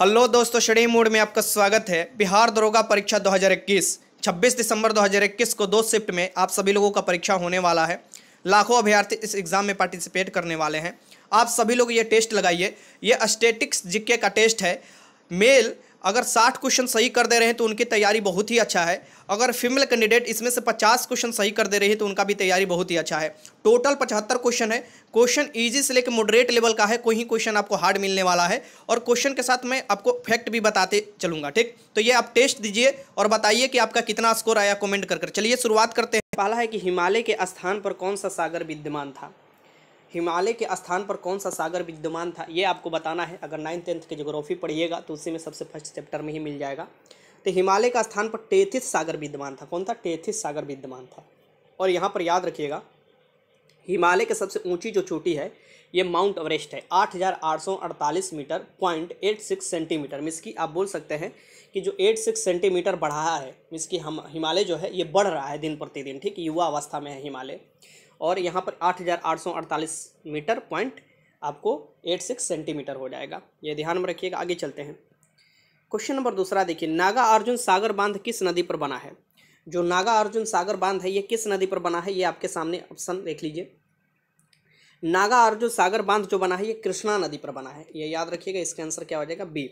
hello दोस्तों शड़ी mode में आपका स्वागत है बिहार दरोगा परीक्षा 2021 26 दिसंबर 2021 को दो शिफ्ट में आप सभी लोगों का परीक्षा होने वाला है लाखों अभ्यर्थी इस एग्ज़ाम में पार्टिसिपेट करने वाले हैं आप सभी लोग ये टेस्ट लगाइए ये अस्टेटिक्स जिके का टेस्ट है मेल अगर साठ क्वेश्चन सही कर दे रहे हैं तो उनकी तैयारी बहुत ही अच्छा है अगर फीमेल कैंडिडेट इसमें से पचास क्वेश्चन सही कर दे रही है तो उनका भी तैयारी बहुत ही अच्छा है टोटल पचहत्तर क्वेश्चन है क्वेश्चन ईजी से लेकर मॉडरेट लेवल का है कोई ही क्वेश्चन आपको हार्ड मिलने वाला है और क्वेश्चन के साथ मैं आपको फैक्ट भी बताते चलूँगा ठीक तो ये आप टेस्ट दीजिए और बताइए कि आपका कितना स्कोर आया कॉमेंट कर चलिए शुरुआत करते हैं पहला है कि हिमालय के स्थान पर कौन सा सागर विद्यमान था हिमालय के स्थान पर कौन सा सागर विद्यमान था ये आपको बताना है अगर नाइन्थ टेंथ की जोग्राफी पढ़िएगा तो उसी में सबसे फर्स्ट चैप्टर में ही मिल जाएगा तो हिमालय का स्थान पर टेथिस सागर विद्यमान था कौन था टेथिस सागर विद्यमान था और यहाँ पर याद रखिएगा हिमालय के सबसे ऊंची जो चोटी है ये माउंट एवरेस्ट है 8,848 metre point eight six centimetre miss की आप बोल सकते हैं कि जो एट सिक्स सेंटीमीटर बढ़ा है मिस की हम हिमालय जो है ये बढ़ रहा है दिन प्रतिदिन ठीक युवा अवस्था में है हिमालय और यहाँ पर आठ हज़ार आठ सौ अड़तालीस मीटर पॉइंट आपको एट सिक्स सेंटीमीटर हो जाएगा ये ध्यान में रखिएगा आगे चलते हैं क्वेश्चन नंबर दूसरा देखिए नागा अर्जुन सागर बांध किस नदी पर बना है जो नागा अर्जुन सागर बांध है ये किस नदी पर बना है ये आपके सामने ऑप्शन देख लीजिए नागा अर्जुन सागर बांध जो बना है ये कृष्णा नदी पर बना है ये याद रखिएगा इसका आंसर क्या हो जाएगा बी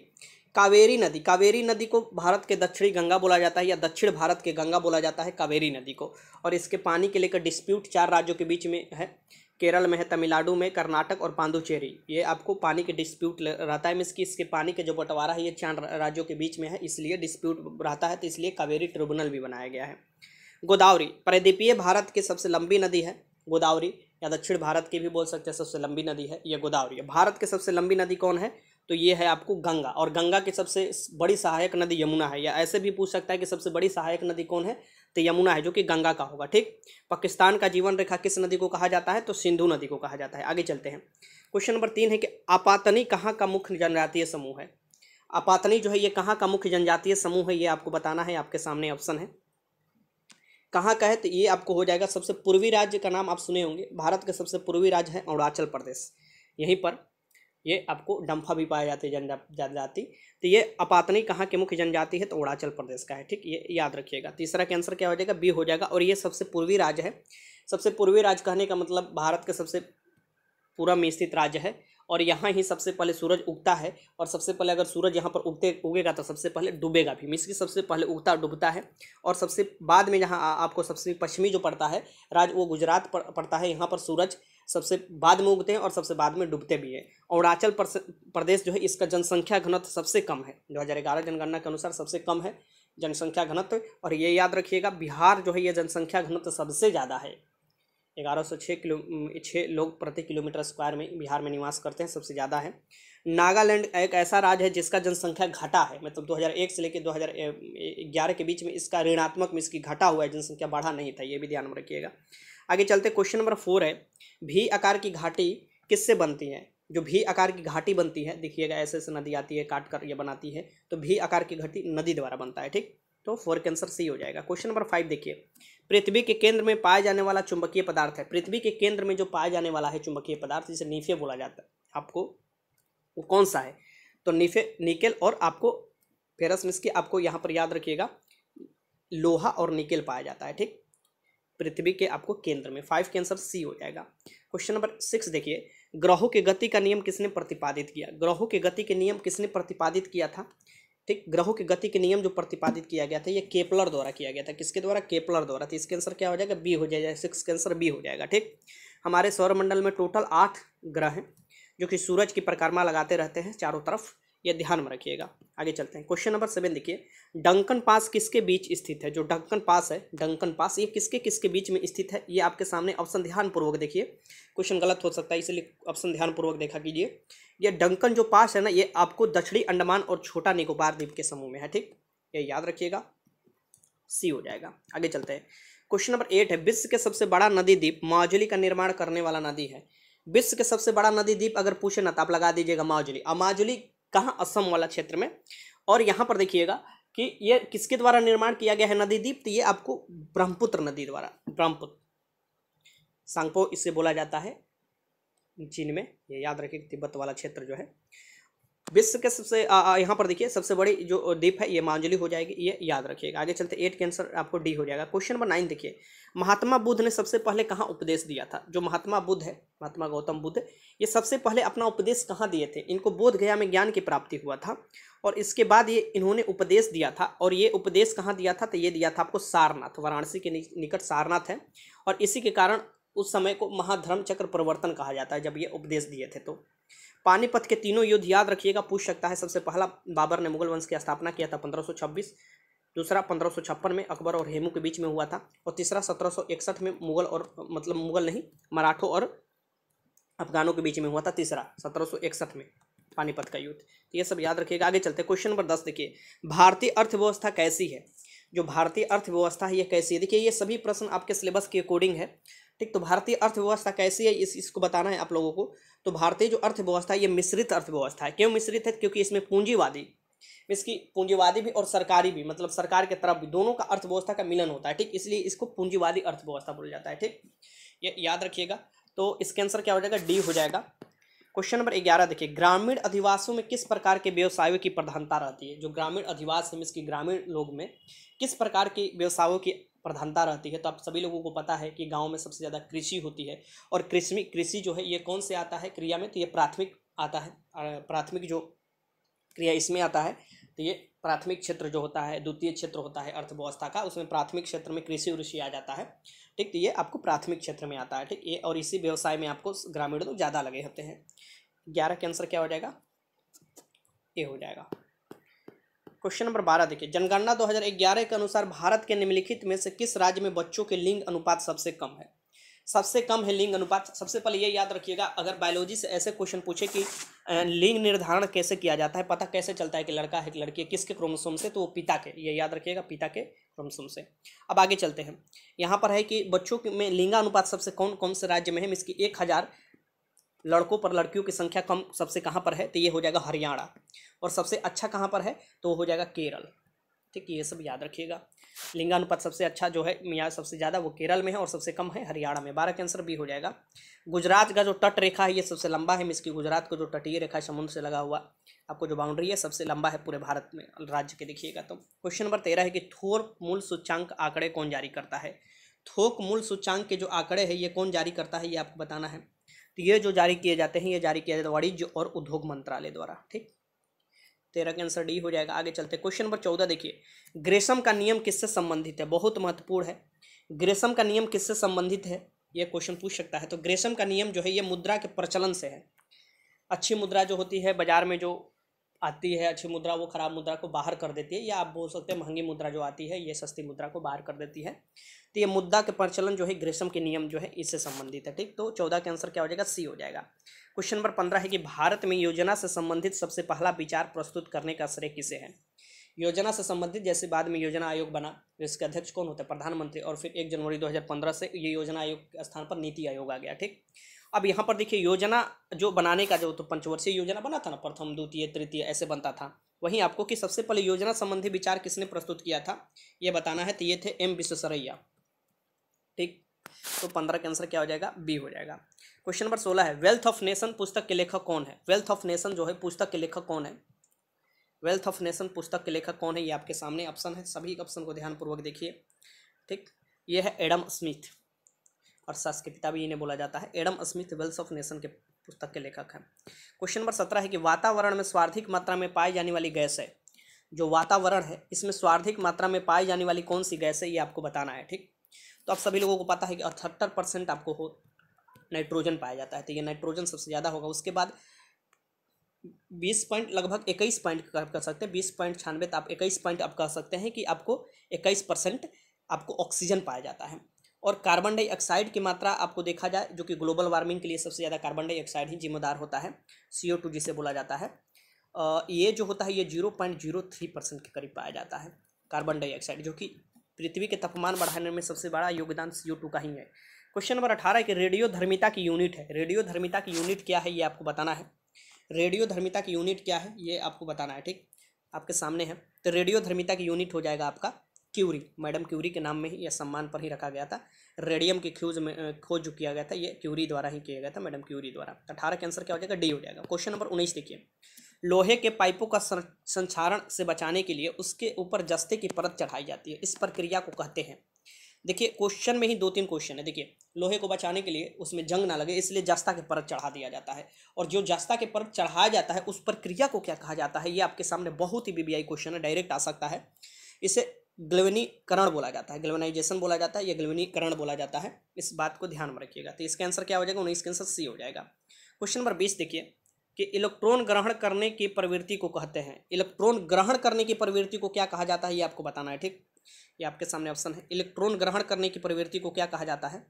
कावेरी नदी कावेरी नदी को भारत के दक्षिणी गंगा बोला जाता है या दक्षिण भारत के गंगा बोला जाता है कावेरी नदी को और इसके पानी के लेकर डिस्प्यूट चार राज्यों के बीच में है केरल में है तमिलनाडु में कर्नाटक और पांडुचेरी ये आपको पानी के डिस्प्यूट रहता है मीन्स कि इसके पानी के जो बंटवारा है ये चार राज्यों के बीच में है इसलिए डिस्प्यूट रहता है तो इसलिए कावेरी ट्रिब्यूनल भी बनाया गया है गोदावरी प्रदीपीय भारत की सबसे लंबी नदी है गोदावरी या दक्षिण भारत की भी बोल सकते हैं सबसे लंबी नदी है यह गोदावरी भारत की सबसे लंबी नदी कौन है तो ये है आपको गंगा और गंगा की सबसे बड़ी सहायक नदी यमुना है या ऐसे भी पूछ सकता है कि सबसे बड़ी सहायक नदी कौन है तो यमुना है जो कि गंगा का होगा ठीक पाकिस्तान का जीवन रेखा किस नदी को कहा जाता है तो सिंधु नदी को कहा जाता है आगे चलते हैं क्वेश्चन नंबर तीन है कि आपातनी कहाँ का मुख्य जनजातीय समूह है आपातनी जो है ये कहाँ का मुख्य जनजातीय समूह है ये आपको बताना है आपके सामने ऑप्शन है कहाँ का है तो ये आपको हो जाएगा सबसे पूर्वी राज्य का नाम आप सुने होंगे भारत के सबसे पूर्वी राज्य है अरुणाचल प्रदेश यहीं पर ये आपको डम्फा भी पाया जाता है जनजाति तो ये अपातनी कहाँ के मुख्य जनजाति है तो अरुणाचल प्रदेश का है ठीक ये याद रखिएगा तीसरा के आंसर क्या हो जाएगा बी हो जाएगा और ये सबसे पूर्वी राज्य है सबसे पूर्वी राज्य कहने का मतलब भारत का सबसे पूरा में स्थित राज्य है और यहाँ ही सबसे पहले सूरज उगता है और सबसे पहले अगर सूरज यहाँ पर उगते उगेगा तो सबसे पहले डूबेगा भी मीन्स की सबसे पहले उगता डूबता है और सबसे बाद में जहाँ आपको सबसे पश्चिमी जो पड़ता है राज वो गुजरात पड़ता है यहाँ पर सूरज सबसे बाद में उगते हैं और सबसे बाद में डूबते भी हैं अरुणाचल प्रदेश जो है इसका जनसंख्या घनत्व सबसे कम है दो हज़ार ग्यारह जनगणना के अनुसार सबसे कम है जनसंख्या घनत्व और ये याद रखिएगा बिहार जो है ये जनसंख्या घनत्व सबसे ज़्यादा है ग्यारह सौ छः किलो छः लोग प्रति किलोमीटर स्क्वायर में बिहार में निवास करते हैं सबसे ज़्यादा है नागालैंड एक ऐसा राज्य है जिसका जनसंख्या घटा है मतलब 2001 से लेकर 2011 के बीच में इसका ऋणात्मक में इसकी घटा हुआ है जनसंख्या बढ़ा नहीं था ये भी ध्यान में रखिएगा आगे चलते क्वेश्चन नंबर फोर है भी आकार की घाटी किससे बनती है जो भी आकार की घाटी बनती है देखिएगा ऐसे ऐसे नदी आती है काट कर ये बनाती है तो भी आकार की घाटी नदी द्वारा बनता है ठीक तो फोर के आंसर सी हो जाएगा क्वेश्चन नंबर फाइव देखिए पृथ्वी के केंद्र में पाया जाने वाला चुंबकीय पदार्थ है पृथ्वी के केंद्र में जो पाया जाने वाला है चुंबकीय पदार्थ जिसे नीफे बोला जाता है आपको वो कौन सा है तो निफे निकेल और आपको फेरस मिस की आपको यहाँ पर याद रखिएगा लोहा और निकेल पाया जाता है ठीक पृथ्वी के आपको केंद्र में फाइव के आंसर सी हो जाएगा क्वेश्चन नंबर सिक्स देखिए ग्रहों के गति का नियम किसने प्रतिपादित किया ग्रहों के गति के नियम किसने प्रतिपादित किया था ठीक ग्रहों के गति के नियम जो प्रतिपादित किया गया था ये केपलर द्वारा किया गया था किसके द्वारा केपलर द्वारा था तो इसके आंसर क्या हो जाएगा बी हो जाएगा सिक्स के आंसर बी हो जाएगा ठीक हमारे सौरमंडल में टोटल आठ ग्रह हैं जो कि सूरज की परिक्रमा लगाते रहते हैं चारों तरफ यह ध्यान में रखिएगा आगे चलते हैं क्वेश्चन नंबर सेवन देखिए डंकन पास किसके बीच स्थित है जो डंकन पास है डंकन पास ये किसके किसके बीच में स्थित है ये आपके सामने ऑप्शन ध्यानपूर्वक देखिए क्वेश्चन गलत हो सकता है इसलिए ऑप्शन ध्यानपूर्वक देखा कीजिए यह डंकन जो पास है ना ये आपको दक्षिणी अंडमान और छोटा निकोबार द्वीप के समूह में है ठीक ये याद रखिएगा सी हो जाएगा आगे चलते हैं क्वेश्चन नंबर एट है विश्व के सबसे बड़ा नदी द्वीप माजुली का निर्माण करने वाला नदी है विश्व के सबसे बड़ा नदी द्वीप अगर पूछे ना तो आप लगा दीजिएगा माजुली अमाजुली कहाँ असम वाला क्षेत्र में और यहाँ पर देखिएगा कि ये किसके द्वारा निर्माण किया गया है नदी द्वीप तो ये आपको ब्रह्मपुत्र नदी द्वारा ब्रह्मपुत्र सांगपो इसे बोला जाता है चीन में ये याद रखिए तिब्बत वाला क्षेत्र जो है विश्व के सबसे यहाँ पर देखिए सबसे बड़ी जो द्वीप है ये मांजुली हो जाएगी ये याद रखिएगा आगे चलते एट के आंसर आपको डी हो जाएगा क्वेश्चन नंबर नाइन देखिए महात्मा बुद्ध ने सबसे पहले कहाँ उपदेश दिया था जो महात्मा बुद्ध है महात्मा गौतम बुद्ध ये सबसे पहले अपना उपदेश कहाँ दिए थे इनको बोध गया में ज्ञान की प्राप्ति हुआ था और इसके बाद ये इन्होंने उपदेश दिया था और ये उपदेश कहाँ दिया था तो ये दिया था आपको सारनाथ वाराणसी के निकट सारनाथ है और इसी के कारण उस समय को महाधर्म चक्र प्रवर्तन कहा जाता है जब ये उपदेश दिए थे तो पानीपत के तीनों युद्ध याद रखिएगा पूछ सकता है सबसे पहला बाबर ने मुगल वंश की स्थापना किया था 1526 दूसरा पंद्रह में अकबर और हेमू के बीच में हुआ था और तीसरा सत्रह में मुगल और मतलब मुगल नहीं मराठों और अफगानों के बीच में हुआ था तीसरा सत्रह में पानीपत का युद्ध तो ये सब याद रखिएगा आगे चलते क्वेश्चन नंबर दस देखिए भारतीय अर्थव्यवस्था कैसी है जो भारतीय अर्थव्यवस्था है यह कैसी है देखिए ये सभी प्रश्न आपके सिलेबस के अकॉर्डिंग है ठीक तो भारतीय अर्थव्यवस्था कैसी है इस इसको बताना है आप लोगों को तो भारतीय जो अर्थव्यवस्था है ये मिश्रित अर्थव्यवस्था है क्यों मिश्रित है क्योंकि इसमें पूंजीवादी इसकी पूंजीवादी भी और सरकारी भी मतलब सरकार के तरफ भी दोनों का अर्थव्यवस्था का मिलन होता है ठीक इसलिए इसको पूंजीवादी अर्थव्यवस्था बोला जाता है ठीक ये याद रखिएगा तो इसके आंसर क्या हो जाएगा डी हो जाएगा क्वेश्चन नंबर ग्यारह देखिए ग्रामीण अधिवासों में किस प्रकार के व्यवसायों की प्रधानता रहती है जो ग्रामीण अधिवास है इसकी ग्रामीण लोग में किस प्रकार के व्यवसायों की प्रधानता रहती है तो आप सभी लोगों को पता है कि गाँव में सबसे ज़्यादा कृषि होती है और कृषि कृषि जो है ये कौन से आता है क्रिया में तो ये प्राथमिक आता है प्राथमिक जो क्रिया इसमें आता है तो ये प्राथमिक क्षेत्र जो होता है द्वितीय क्षेत्र होता है अर्थव्यवस्था का उसमें प्राथमिक क्षेत्र में कृषि ऋषि आ जाता है ठीक तो ये आपको प्राथमिक क्षेत्र में आता है ठीक ये और इसी व्यवसाय में आपको ग्रामीण लोग ज़्यादा लगे होते हैं ग्यारह के आंसर क्या हो जाएगा ये हो जाएगा क्वेश्चन नंबर बारह देखिए जनगणना 2011 के अनुसार भारत के निम्नलिखित में से किस राज्य में बच्चों के लिंग अनुपात सबसे कम है सबसे कम है लिंग अनुपात सबसे पहले ये याद रखिएगा अगर बायोलॉजी से ऐसे क्वेश्चन पूछे कि लिंग निर्धारण कैसे किया जाता है पता कैसे चलता है कि लड़का है कि लड़की है किसके क्रोमोसोम से तो वो पिता के ये याद रखिएगा पिता के क्रोमोसोम से अब आगे चलते हैं यहाँ पर है कि बच्चों में लिंगानुपात सबसे कौन कौन से राज्य में है इसकी एक हज़ार लड़कों पर लड़कियों की संख्या कम सबसे कहाँ पर है तो ये हो जाएगा हरियाणा और सबसे अच्छा कहाँ पर है तो हो जाएगा केरल ठीक है ये सब याद रखिएगा लिंगानुपात सबसे अच्छा जो है मियाँ सबसे ज़्यादा वो केरल में है और सबसे कम है हरियाणा में बारह के आंसर भी हो जाएगा गुजरात का जो तट रेखा है ये सबसे लंबा है इसकी गुजरात को जो तटीय रेखा है समुद्र से लगा हुआ आपको जो बाउंड्री है सबसे लंबा है पूरे भारत में राज्य के देखिएगा तो क्वेश्चन नंबर तेरह है कि थोर मूल सूचांक आंकड़े कौन जारी करता है थोक मूल सूचांक के जो आंकड़े हैं ये कौन जारी करता है ये आपको बताना है तो ये जो जारी किए जाते हैं ये जारी किया जाता है वाणिज्य और उद्योग मंत्रालय द्वारा ठीक तेरह के आंसर डी हो जाएगा आगे चलते क्वेश्चन नंबर चौदह देखिए ग्रेसम का नियम किससे संबंधित है बहुत महत्वपूर्ण है ग्रेसम का नियम किससे संबंधित है ये क्वेश्चन पूछ सकता है तो ग्रेसम का नियम जो है ये मुद्रा के प्रचलन से है अच्छी मुद्रा जो होती है बाजार में जो आती है अच्छी मुद्रा वो खराब मुद्रा को बाहर कर देती है या आप बोल सकते हैं महंगी मुद्रा जो आती है ये सस्ती मुद्रा को बाहर कर देती है तो ये मुद्दा के प्रचलन जो है ग्रीष्म के नियम जो है इससे संबंधित है ठीक तो चौदह के आंसर क्या हो जाएगा सी हो जाएगा क्वेश्चन नंबर पंद्रह है कि भारत में योजना से संबंधित सबसे पहला विचार प्रस्तुत करने का श्रेय किसे है योजना से संबंधित जैसे बाद में योजना आयोग बना तो इसके अध्यक्ष कौन होता है प्रधानमंत्री और फिर एक जनवरी 2015 से ये योजना आयोग के स्थान पर नीति आयोग आ गया ठीक अब यहाँ पर देखिए योजना जो बनाने का जो तो पंचवर्षीय योजना बना था ना प्रथम द्वितीय तृतीय ऐसे बनता था वहीं आपको कि सबसे पहले योजना संबंधी विचार किसने प्रस्तुत किया था ये बताना है तो ये थे एम विश्वसरैया ठीक तो पंद्रह का आंसर क्या हो जाएगा बी हो जाएगा क्वेश्चन नंबर सोलह है वेल्थ ऑफ नेशन पुस्तक के लेखक कौन है वेल्थ ऑफ नेशन जो है पुस्तक के लेखक कौन है वेल्थ ऑफ नेशन पुस्तक के लेखक कौन है ये आपके सामने ऑप्शन है सभी ऑप्शन को ध्यानपूर्वक देखिए ठीक ये है एडम स्मिथ और के पिता भी इन्हें बोला जाता है Adam Smith wealth of nation के पुस्तक के लेखक हैं क्वेश्चन नंबर सत्रह है कि वातावरण में स्वार्थिक मात्रा में पाई जाने वाली गैस है जो वातावरण है इसमें स्वार्थिक मात्रा में पाई जाने वाली कौन सी गैस है ये आपको बताना है ठीक तो आप सभी लोगों को पता है कि अठहत्तर परसेंट आपको हो नाइट्रोजन पाया जाता है तो ये नाइट्रोजन सबसे ज़्यादा होगा उसके बाद बीस पॉइंट लगभग इक्कीस पॉइंट कर सकते हैं बीस पॉइंट छानवे तो आप इक्कीस पॉइंट आप कह सकते हैं कि आपको इक्कीस परसेंट आपको ऑक्सीजन पाया जाता है और कार्बन डाइऑक्साइड की मात्रा आपको देखा जाए जो कि ग्लोबल वार्मिंग के लिए सबसे ज़्यादा कार्बन डाइऑक्साइड ही जिम्मेदार होता है सी जिसे बोला जाता है ये जो होता है ये zero point zero three percent के करीब पाया जाता है कार्बन डाइऑक्साइड जो कि पृथ्वी के तापमान बढ़ाने में सबसे बड़ा योगदान सी का ही है क्वेश्चन नंबर अठारह कि रेडियो धर्मिता की यूनिट है रेडियो धर्मिता की यूनिट क्या है ये आपको बताना है रेडियो धर्मिता की यूनिट क्या है ये आपको बताना है ठीक आपके सामने है तो रेडियो धर्मिता की यूनिट हो जाएगा आपका क्यूरी मैडम क्यूरी के नाम में ही यह सम्मान पर ही रखा गया था रेडियम की खोज में खोज किया गया था ये क्यूरी द्वारा ही किया गया था मैडम क्यूरी द्वारा अठारह के आंसर क्या हो जाएगा डी हो जाएगा क्वेश्चन नंबर उन्नीस देखिए लोहे के पाइपों का संचारण से बचाने के लिए उसके ऊपर जस्ते की परत चढ़ाई जाती है इस प्रक्रिया को कहते हैं देखिए क्वेश्चन में ही दो तीन क्वेश्चन है देखिए लोहे को बचाने के लिए उसमें जंग ना लगे इसलिए जस्ता के परत चढ़ा दिया जाता है और जो जस्ता के परत चढ़ाया जाता है उस प्रक्रिया को क्या कहा जाता है ये आपके सामने बहुत ही बीबीआई क्वेश्चन है डायरेक्ट आ सकता है इसे ग्लवनीकरण बोला जाता है ग्लवनाइजेशन बोला जाता है या ग्लवनीकरण बोला जाता है इस बात को ध्यान में रखिएगा तो इसका आंसर क्या हो जाएगा उन्नीस का आंसर सी हो जाएगा क्वेश्चन नंबर बीस देखिए कि इलेक्ट्रॉन ग्रहण करने की प्रवृत्ति को कहते हैं इलेक्ट्रॉन ग्रहण करने की प्रवृत्ति को क्या कहा जाता है ये आपको बताना है ठीक ये आपके सामने ऑप्शन है इलेक्ट्रॉन ग्रहण करने की प्रवृत्ति को क्या कहा जाता है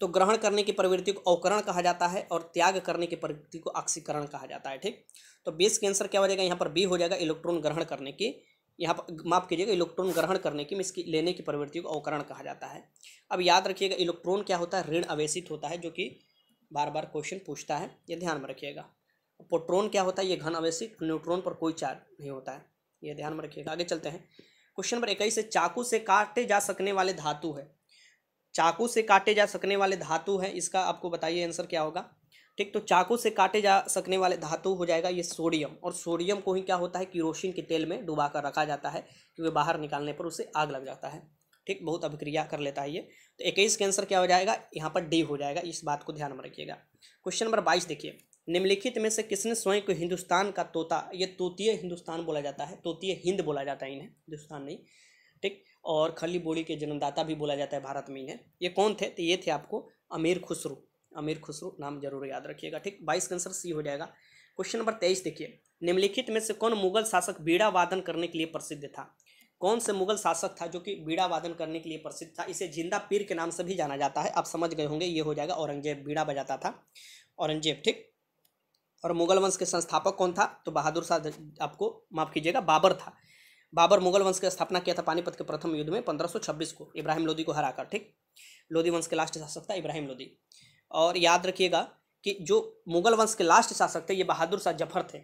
तो ग्रहण करने की प्रवृत्ति को अवकरण कहा जाता है और त्याग करने की प्रवृत्ति को आक्सीकरण कहा जाता है ठीक तो बीस के आंसर क्या हो जाएगा यहाँ पर बी हो जाएगा इलेक्ट्रॉन ग्रहण करने की यहाँ पर माफ़ कीजिएगा इलेक्ट्रॉन ग्रहण करने की इसकी लेने की प्रवृत्ति को अवकरण कहा जाता है अब याद रखिएगा इलेक्ट्रॉन क्या होता है ऋण अवेशित होता है जो कि बार बार क्वेश्चन पूछता है ये ध्यान में रखिएगा प्रोट्रॉन क्या होता है ये घन अवेशित न्यूट्रॉन पर कोई चार्ज नहीं होता है ये ध्यान में रखिएगा आगे चलते हैं क्वेश्चन नंबर इक्कीस है चाकू से काटे जा सकने वाले धातु है चाकू से काटे जा सकने वाले धातु है इसका आपको बताइए आंसर क्या होगा ठीक तो चाकू से काटे जा सकने वाले धातु हो जाएगा ये सोडियम और सोडियम को ही क्या होता है किरोसिन के तेल में डुबा कर रखा जाता है क्योंकि बाहर निकालने पर उसे आग लग जाता है ठीक बहुत अभिक्रिया कर लेता है ये तो इक्कीस कैंसर क्या हो जाएगा यहाँ पर डी हो जाएगा इस बात को ध्यान में रखिएगा क्वेश्चन नंबर बाईस देखिए निम्नलिखित में से किसने स्वयं को हिंदुस्तान का तोता ये तोतीय हिंदुस्तान बोला जाता है तोतीय हिंद बोला जाता है इन्हें हिंदुस्तान नहीं ठीक और खली बोली के जन्मदाता भी बोला जाता है भारत में इन्हें ये कौन थे तो ये थे आपको अमीर खुसरू अमीर खुसरू नाम जरूर याद रखिएगा ठीक बाईस आंसर सी हो जाएगा क्वेश्चन नंबर तेईस देखिए निम्नलिखित में से कौन मुगल शासक बीड़ा वादन करने के लिए प्रसिद्ध था कौन से मुगल शासक था जो कि बीड़ा वादन करने के लिए प्रसिद्ध था इसे जिंदा पीर के नाम से भी जाना जाता है आप समझ गए होंगे ये हो जाएगा औरंगजेब बीड़ा बजाता था औरंगजेब ठीक और मुगल वंश के संस्थापक कौन था तो बहादुर शाह आपको माफ कीजिएगा बाबर था बाबर मुगल वंश की स्थापना किया था पानीपत के प्रथम युद्ध में 1526 को इब्राहिम लोदी को हराकर ठीक लोदी वंश के लास्ट शासक था इब्राहिम लोदी और याद रखिएगा कि जो मुगल वंश के लास्ट शासक थे ये बहादुर शाह जफर थे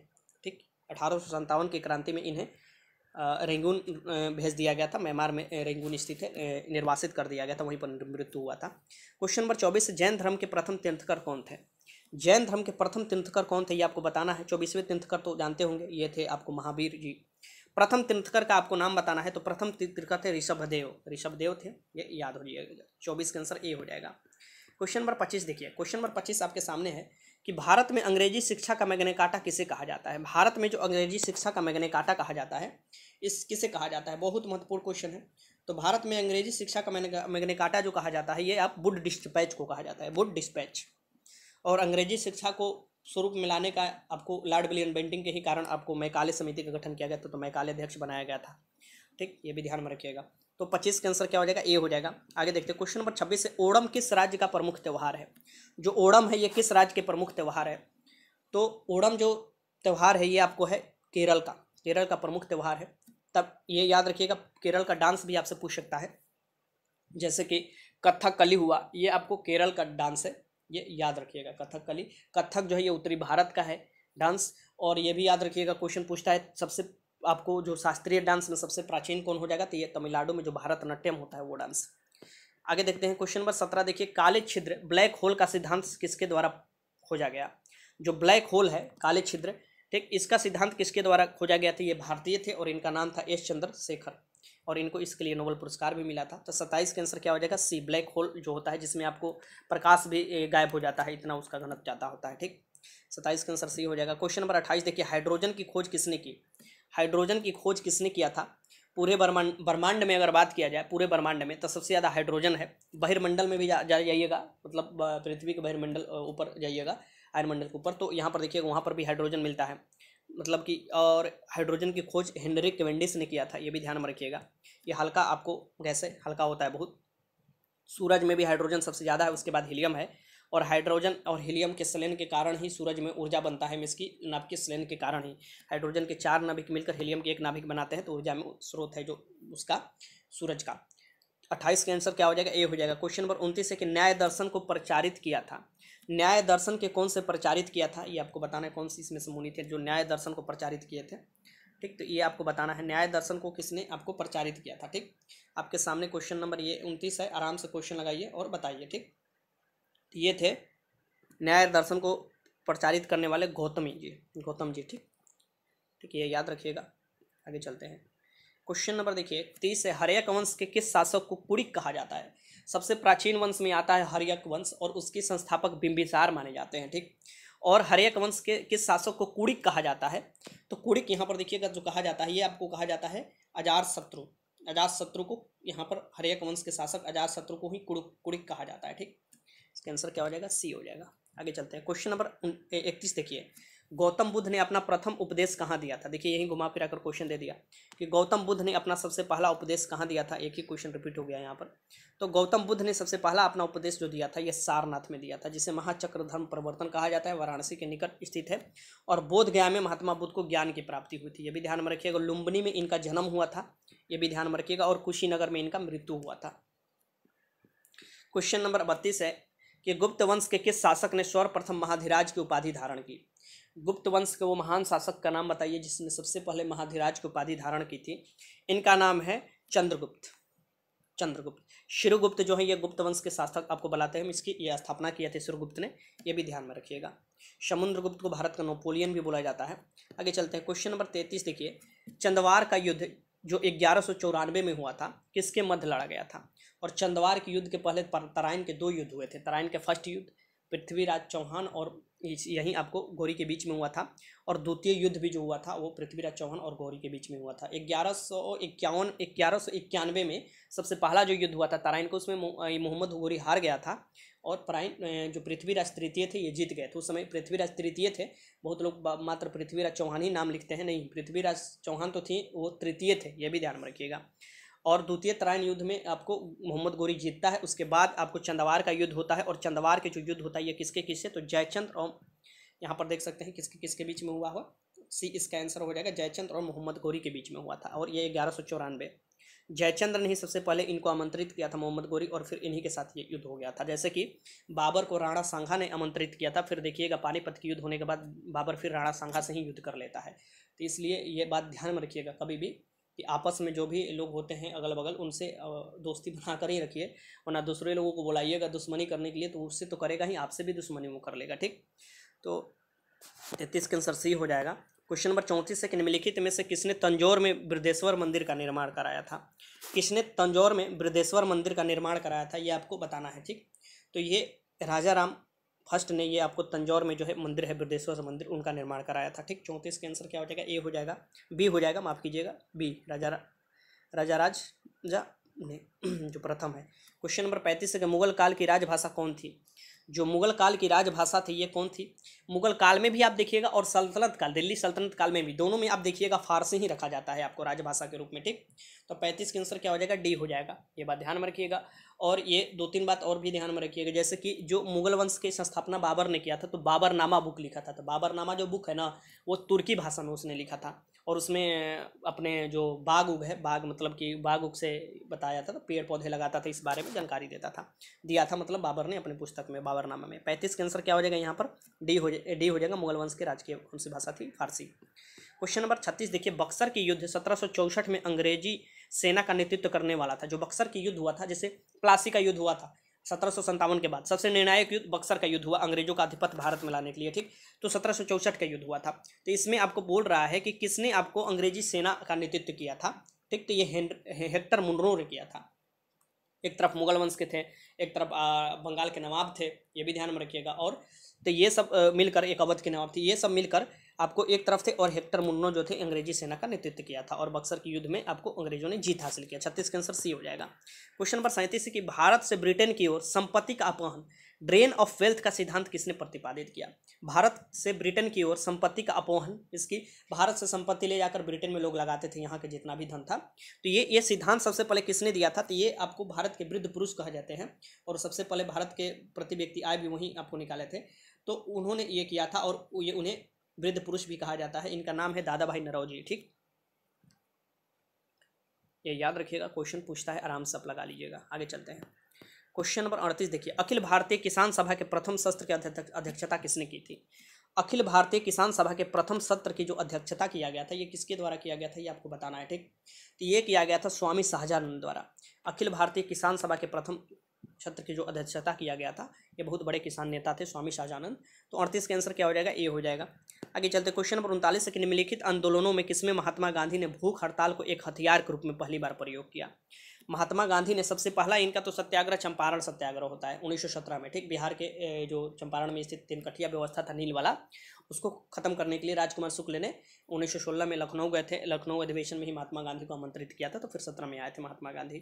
ठीक अठारह की क्रांति में इन्हें रेंगून भेज दिया गया था म्यांमार में रेंगून स्थित है निर्वासित कर दिया गया था वहीं पर मृत्यु हुआ था क्वेश्चन नंबर चौबीस जैन धर्म के प्रथम तीर्थकर कौन थे जैन धर्म के प्रथम तीर्थकर कौन थे ये आपको बताना है चौबीसवें तीर्थकर तो जानते होंगे ये थे आपको महावीर जी प्रथम तीर्थकर का आपको नाम बताना है तो प्रथम तीर्थकर थे ऋषभदेव ऋषभदेव थे ये याद हो जाएगा चौबीस का आंसर ए हो जाएगा क्वेश्चन नंबर पच्चीस देखिए क्वेश्चन नंबर पच्चीस आपके सामने है कि भारत में अंग्रेजी शिक्षा का मैग्नेकाटा काटा किसे कहा जाता है भारत में जो अंग्रेजी शिक्षा का मैग्नेकाटा कहा जाता है इस किसे कहा जाता है बहुत महत्वपूर्ण क्वेश्चन है तो भारत में अंग्रेजी शिक्षा का मैग्नेकाटा काटा जो कहा जाता है ये आप बुड डिस्पैच को कहा जाता है बुड डिस्पैच और अंग्रेजी शिक्षा को स्वरूप में लाने का आपको लॉर्ड विलियम बेंटिंग के ही कारण आपको मैकाले समिति का गठन किया गया था तो मैकाले अध्यक्ष बनाया गया था ठीक ये भी ध्यान में रखिएगा तो पच्चीस का आंसर क्या हो जाएगा ए हो जाएगा आगे देखते हैं क्वेश्चन नंबर छब्बीस है ओणम किस राज्य का प्रमुख त्यौहार है जो ओणम है ये किस राज्य के प्रमुख त्यौहार है तो ओणम जो त्यौहार है ये आपको है केरल का केरल का प्रमुख त्यौहार है तब ये याद रखिएगा केरल का डांस भी आपसे पूछ सकता है जैसे कि कथक कली हुआ ये आपको केरल का डांस है ये याद रखिएगा कथक कली कथक जो है ये उत्तरी भारत का है डांस और ये भी याद रखिएगा क्वेश्चन पूछता है सबसे आपको जो शास्त्रीय डांस में सबसे प्राचीन कौन हो जाएगा तो ये तमिलनाडु में जो भारतनाट्यम होता है वो डांस आगे देखते हैं क्वेश्चन नंबर सत्रह देखिए काले छिद्र ब्लैक होल का सिद्धांत किसके द्वारा खोजा गया जो ब्लैक होल है काले छिद्र ठीक इसका सिद्धांत किसके द्वारा खोजा गया था ये भारतीय थे और इनका नाम था एस चंद्र शेखर और इनको इसके लिए नोबल पुरस्कार भी मिला था तो सत्ताईस के आंसर क्या हो जाएगा सी ब्लैक होल जो होता है जिसमें आपको प्रकाश भी गायब हो जाता है इतना उसका घनत्व ज़्यादा होता है ठीक सत्ताईस के आंसर सी हो जाएगा क्वेश्चन नंबर अट्ठाईस देखिए हाइड्रोजन की खोज किसने की हाइड्रोजन की खोज किसने किया था पूरे ब्रह्मांड ब्रह्मांड में अगर बात किया जाए पूरे ब्रह्मांड में तो सबसे ज़्यादा हाइड्रोजन है बहिर्मंडल में भी जा, जाइएगा मतलब पृथ्वी के बहिर्मंडल ऊपर जाइएगा आयरमंडल के ऊपर तो यहाँ पर देखिएगा वहाँ पर भी हाइड्रोजन मिलता है मतलब कि और हाइड्रोजन की खोज हेनरी कैंडिस ने किया था ये भी ध्यान में रखिएगा ये हल्का आपको गैस है हल्का होता है बहुत सूरज में भी हाइड्रोजन सबसे ज़्यादा है उसके बाद हीलियम है और हाइड्रोजन और हीलियम के सलेन के कारण ही सूरज में ऊर्जा बनता है मिस की नभ के सलेन के कारण ही हाइड्रोजन के चार नाभिक मिलकर हीलियम के एक नाभिक बनाते हैं तो ऊर्जा में स्रोत है जो उसका सूरज का अट्ठाईस के आंसर क्या हो जाएगा ए हो जाएगा क्वेश्चन नंबर उनतीस है कि न्याय दर्शन को प्रचारित किया था न्याय दर्शन के कौन से प्रचारित किया था ये आपको बताना है कौन सी इसमें से मुनि थे जो न्याय दर्शन को प्रचारित किए थे ठीक तो ये आपको बताना है न्याय दर्शन को किसने आपको प्रचारित किया था ठीक आपके सामने क्वेश्चन नंबर ये उनतीस है आराम से क्वेश्चन लगाइए और बताइए ठीक ये थे न्याय दर्शन को प्रचारित करने वाले गौतम जी गौतम जी ठीक ठीक है याद रखिएगा आगे चलते हैं क्वेश्चन नंबर देखिए तीस है हरियक वंश के किस शासक को कुरिक कहा जाता है सबसे प्राचीन वंश में आता है हरियक वंश और उसके संस्थापक बिंबिसार माने जाते हैं ठीक और हरियक वंश के किस शासक को कुड़िक कहा जाता है तो कुड़िक यहाँ पर देखिएगा जो कहा जाता है ये आपको कहा जाता है अजार शत्रु अजात शत्रु को यहाँ पर हरियक वंश के शासक अजात शत्रु को ही कुड़ कुड़िक कहा जाता है ठीक इसका आंसर क्या हो जाएगा सी हो जाएगा आगे चलते हैं क्वेश्चन नंबर इकतीस देखिए गौतम बुद्ध ने अपना प्रथम उपदेश कहाँ दिया था देखिए यही घुमा फिरा कर क्वेश्चन दे दिया कि गौतम बुद्ध ने अपना सबसे पहला उपदेश कहाँ दिया था एक ही क्वेश्चन रिपीट हो गया यहाँ पर तो गौतम बुद्ध ने सबसे पहला अपना उपदेश जो दिया था यह सारनाथ में दिया था जिसे महाचक्र धर्म प्रवर्तन कहा जाता है वाराणसी के निकट स्थित है और बोध गया में महात्मा बुद्ध को ज्ञान की प्राप्ति हुई थी यह भी ध्यान में रखिएगा लुम्बनी में इनका जन्म हुआ था ये भी ध्यान में रखिएगा और कुशीनगर में इनका मृत्यु हुआ था क्वेश्चन नंबर बत्तीस है कि गुप्त वंश के किस शासक ने सौर प्रथम महाधिराज की उपाधि धारण की गुप्त वंश के वो महान शासक का नाम बताइए जिसने सबसे पहले महाधिराज की उपाधि धारण की थी इनका नाम है चंद्रगुप्त चंद्रगुप्त शिरुगुप्त जो है ये गुप्त वंश के शासक आपको बताते हैं इसकी ये स्थापना किया थे शिरुगुप्त ने ये भी ध्यान में रखिएगा समुद्रगुप्त को भारत का नोपोलियन भी बोला जाता है आगे चलते हैं क्वेश्चन नंबर तैंतीस देखिए चंदवार का युद्ध जो ग्यारह में हुआ था किसके मध्य लड़ा गया था और चंदवार के युद्ध के पहले तराइन के दो युद्ध हुए थे तराइन के फर्स्ट युद्ध पृथ्वीराज चौहान और यहीं आपको गौरी के बीच में हुआ था और द्वितीय युद्ध भी जो हुआ था वो पृथ्वीराज चौहान और गौरी के बीच में हुआ था ग्यारह सौ इक्यावन ग्यारह सौ इक्यानवे में सबसे पहला जो युद्ध हुआ था तराइन को उसमें मोहम्मद गौरी हार गया था और प्राइन जो पृथ्वीराज तृतीय थे ये जीत गए थे उस समय पृथ्वीराज तृतीय थे बहुत लोग मात्र पृथ्वीराज चौहान ही नाम लिखते हैं नहीं पृथ्वीराज चौहान तो थी वो तृतीय थे ये भी ध्यान में रखिएगा और द्वितीय तराइन युद्ध में आपको मोहम्मद गोरी जीतता है उसके बाद आपको चंदवार का युद्ध होता है और चंदवार के जो युद्ध होता है ये किसके किससे तो जयचंद और यहाँ पर देख सकते हैं किसके किसके बीच में हुआ हुआ सी इसका आंसर हो जाएगा जयचंद और मोहम्मद गोरी के बीच में हुआ था और ये ग्यारह सौ चौरानवे जयचंद्र ने ही सबसे पहले इनको आमंत्रित किया था मोहम्मद गोरी और फिर इन्हीं के साथ ये युद्ध हो गया था जैसे कि बाबर को राणा सांघा ने आमंत्रित किया था फिर देखिएगा पानीपत के युद्ध होने के बाद बाबर फिर राणा सांघा से ही युद्ध कर लेता है तो इसलिए ये बात ध्यान में रखिएगा कभी भी कि आपस में जो भी लोग होते हैं अगल बगल उनसे दोस्ती बना कर ही रखिए वरना दूसरे लोगों को बुलाइएगा दुश्मनी करने के लिए तो उससे तो करेगा ही आपसे भी दुश्मनी वो कर लेगा ठीक तो तैतीस के आंसर सही हो जाएगा क्वेश्चन नंबर चौंतीस से निम्नलिखित में से किसने तंजौर में बृदेश्वर मंदिर का निर्माण कराया था किसने तंजौर में बृदेश्वर मंदिर का निर्माण कराया था ये आपको बताना है ठीक तो ये राजा राम फर्स्ट ने ये आपको तंजौर में जो है मंदिर है बृदेश्वर मंदिर उनका निर्माण कराया था ठीक चौंतीस के आंसर क्या हो जाएगा ए हो जाएगा बी हो जाएगा माफ़ कीजिएगा बी राजा राजा राजा राजा ने जो प्रथम है क्वेश्चन नंबर पैंतीस है मुगल काल की राजभाषा कौन थी जो मुगल काल की राजभाषा थी ये कौन थी मुगल काल में भी आप देखिएगा और सल्तनत काल दिल्ली सल्तनत काल में भी दोनों में आप देखिएगा फारसी ही रखा जाता है आपको राजभाषा के रूप में ठीक तो पैंतीस के आंसर क्या हो जाएगा डी हो जाएगा ये बात ध्यान में रखिएगा और ये दो तीन बात और भी ध्यान में रखिएगा जैसे कि जो मुगल वंश की संस्थापना बाबर ने किया था तो बाबरनामा बुक लिखा था तो बाबरनामा जो बुक है ना वो तुर्की भाषा में उसने लिखा था और उसमें अपने जो बाग उग है बाग मतलब कि बाग उग से बताया था तो पेड़ पौधे लगाता था इस बारे में जानकारी देता था दिया था मतलब बाबर ने अपने पुस्तक में बाबरनामा में पैंतीस के आंसर क्या हो जाएगा यहाँ पर डी हो जाए डी हो जाएगा मुगल वंश के राजकीय कौन सी भाषा थी फारसी क्वेश्चन नंबर छत्तीस देखिए बक्सर के युद्ध सत्रह में अंग्रेजी सेना का नेतृत्व करने वाला था जो बक्सर की युद्ध हुआ था जैसे प्लासी का युद्ध हुआ था सत्रह के बाद सबसे निर्णायक युद्ध बक्सर का युद्ध हुआ अंग्रेजों का अधिपत्य भारत में लाने के लिए ठीक तो सत्रह का युद्ध हुआ था तो इसमें आपको बोल रहा है कि किसने आपको अंग्रेजी सेना का नेतृत्व किया था ठीक तो ये हेक्टर मुंडरों ने किया था एक तरफ मुगल वंश के थे एक तरफ बंगाल के नवाब थे ये भी ध्यान में रखिएगा और तो ये सब मिलकर एक अवध के नवाब थे ये सब मिलकर आपको एक तरफ थे और हेक्टर मुन्नो जो थे अंग्रेजी सेना का नेतृत्व किया था और बक्सर के युद्ध में आपको अंग्रेजों ने जीत हासिल किया छत्तीस के आंसर सी हो जाएगा क्वेश्चन नंबर सैंतीस की भारत से ब्रिटेन की ओर संपत्ति का अपहन ड्रेन ऑफ वेल्थ का सिद्धांत किसने प्रतिपादित किया भारत से ब्रिटेन की ओर संपत्ति का अपोहन इसकी भारत से संपत्ति ले जाकर ब्रिटेन में लोग लगाते थे यहाँ के जितना भी धन था तो ये ये सिद्धांत सबसे पहले किसने दिया था तो ये आपको भारत के वृद्ध पुरुष कहा जाते हैं और सबसे पहले भारत के प्रति व्यक्ति आय भी वहीं आपको निकाले थे तो उन्होंने ये किया था और ये उन्हें वृद्ध पुरुष भी कहा जाता है इनका नाम है दादा भाई नरौजी ठीक ये याद रखिएगा क्वेश्चन पूछता है आराम से आप लगा लीजिएगा आगे चलते हैं क्वेश्चन नंबर अड़तीस देखिए अखिल भारतीय किसान सभा के प्रथम सत्र की अध्यक्षता किसने की थी अखिल भारतीय किसान सभा के प्रथम सत्र की जो अध्यक्षता किया गया था ये किसके द्वारा किया गया था ये आपको बताना है ठीक तो ये किया गया था स्वामी शाहजहानंद द्वारा अखिल भारतीय किसान सभा के प्रथम छत्र की जो अध्यक्षता किया गया था ये बहुत बड़े किसान नेता थे स्वामी शाहजानंद तो अड़तीस का आंसर क्या हो जाएगा ए हो जाएगा आगे चलते क्वेश्चन नंबर उनतालीस के निम्नलिखित आंदोलनों में किसमें महात्मा गांधी ने भूख हड़ताल को एक हथियार के रूप में पहली बार प्रयोग किया महात्मा गांधी ने सबसे पहला इनका तो सत्याग्रह चंपारण सत्याग्रह होता है उन्नीस में ठीक बिहार के जो चंपारण में स्थित तीनकठिया व्यवस्था था नील वाला उसको खत्म करने के लिए राजकुमार शुक्ल ने उन्नीस में लखनऊ गए थे लखनऊ अधिवेशन में ही महात्मा गांधी को आमंत्रित किया था तो फिर सत्रह में आए थे महात्मा गांधी